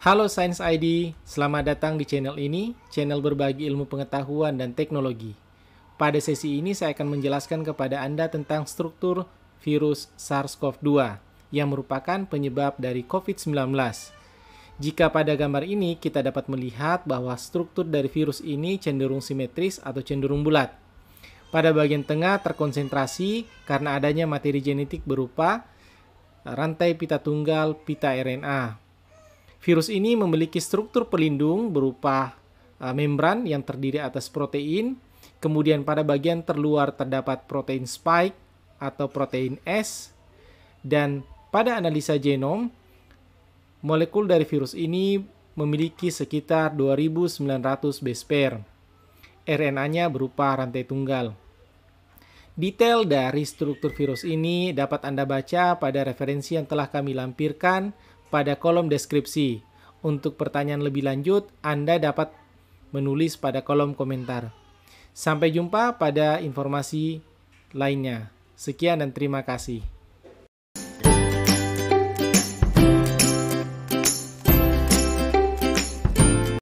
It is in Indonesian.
Halo Science ID, selamat datang di channel ini, channel berbagi ilmu pengetahuan dan teknologi. Pada sesi ini saya akan menjelaskan kepada Anda tentang struktur virus SARS-CoV-2 yang merupakan penyebab dari COVID-19. Jika pada gambar ini kita dapat melihat bahwa struktur dari virus ini cenderung simetris atau cenderung bulat. Pada bagian tengah terkonsentrasi karena adanya materi genetik berupa rantai pita tunggal pita RNA Virus ini memiliki struktur pelindung berupa eh, membran yang terdiri atas protein, kemudian pada bagian terluar terdapat protein spike atau protein S, dan pada analisa genom, molekul dari virus ini memiliki sekitar 2.900 base pair. RNA-nya berupa rantai tunggal. Detail dari struktur virus ini dapat Anda baca pada referensi yang telah kami lampirkan pada kolom deskripsi. Untuk pertanyaan lebih lanjut, Anda dapat menulis pada kolom komentar. Sampai jumpa pada informasi lainnya. Sekian dan terima kasih.